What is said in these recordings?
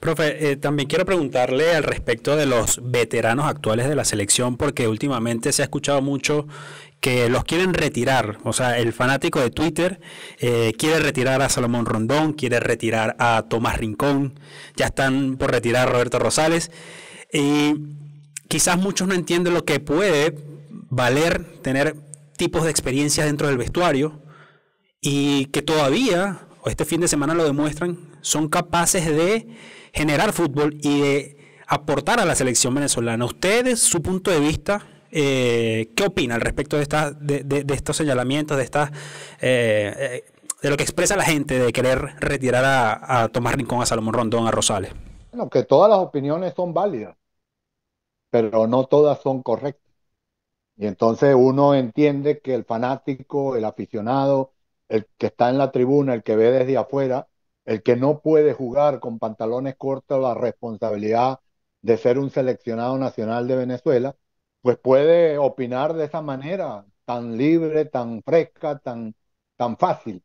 Profe, eh, también quiero preguntarle al respecto de los veteranos actuales de la selección, porque últimamente se ha escuchado mucho que los quieren retirar. O sea, el fanático de Twitter eh, quiere retirar a Salomón Rondón, quiere retirar a Tomás Rincón, ya están por retirar a Roberto Rosales. Y quizás muchos no entienden lo que puede valer tener tipos de experiencias dentro del vestuario y que todavía este fin de semana lo demuestran, son capaces de generar fútbol y de aportar a la selección venezolana. Ustedes, su punto de vista, eh, ¿qué opina al respecto de, estas, de, estos señalamientos, de, estas, eh, eh, de lo que expresa la gente de querer retirar a, a Tomás Rincón, a Salomón Rondón, a Rosales? Bueno, que todas las opiniones son válidas, pero no todas son correctas. Y entonces uno entiende que el fanático, el aficionado, el que está en la tribuna, el que ve desde afuera, el que no puede jugar con pantalones cortos la responsabilidad de ser un seleccionado nacional de Venezuela, pues puede opinar de esa manera, tan libre, tan fresca, tan, tan fácil.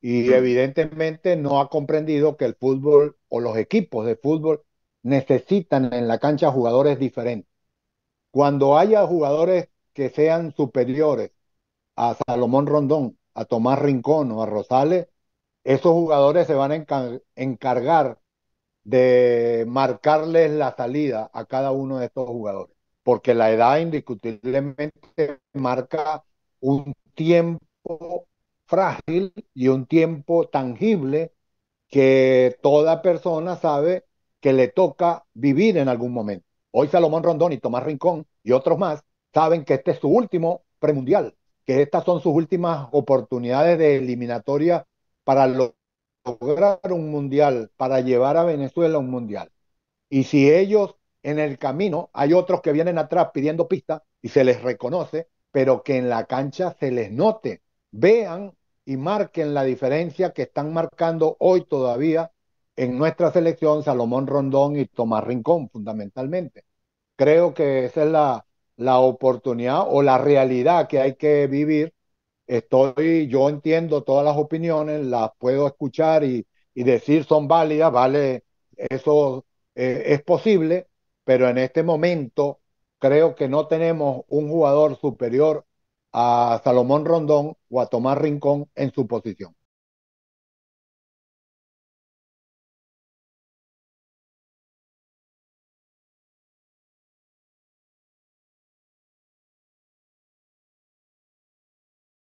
Y evidentemente no ha comprendido que el fútbol o los equipos de fútbol necesitan en la cancha jugadores diferentes. Cuando haya jugadores que sean superiores a Salomón Rondón, a Tomás Rincón o a Rosales, esos jugadores se van a encargar de marcarles la salida a cada uno de estos jugadores, porque la edad indiscutiblemente marca un tiempo frágil y un tiempo tangible que toda persona sabe que le toca vivir en algún momento. Hoy Salomón Rondón y Tomás Rincón y otros más saben que este es su último premundial que estas son sus últimas oportunidades de eliminatoria para lograr un mundial, para llevar a Venezuela a un mundial. Y si ellos en el camino, hay otros que vienen atrás pidiendo pista y se les reconoce, pero que en la cancha se les note, vean y marquen la diferencia que están marcando hoy todavía en nuestra selección Salomón Rondón y Tomás Rincón, fundamentalmente. Creo que esa es la, la oportunidad o la realidad que hay que vivir. Estoy, yo entiendo todas las opiniones, las puedo escuchar y, decir son válidas, vale, eso eh, es posible, pero en este momento creo que no tenemos un jugador superior a Salomón Rondón o a Tomás Rincón en su posición.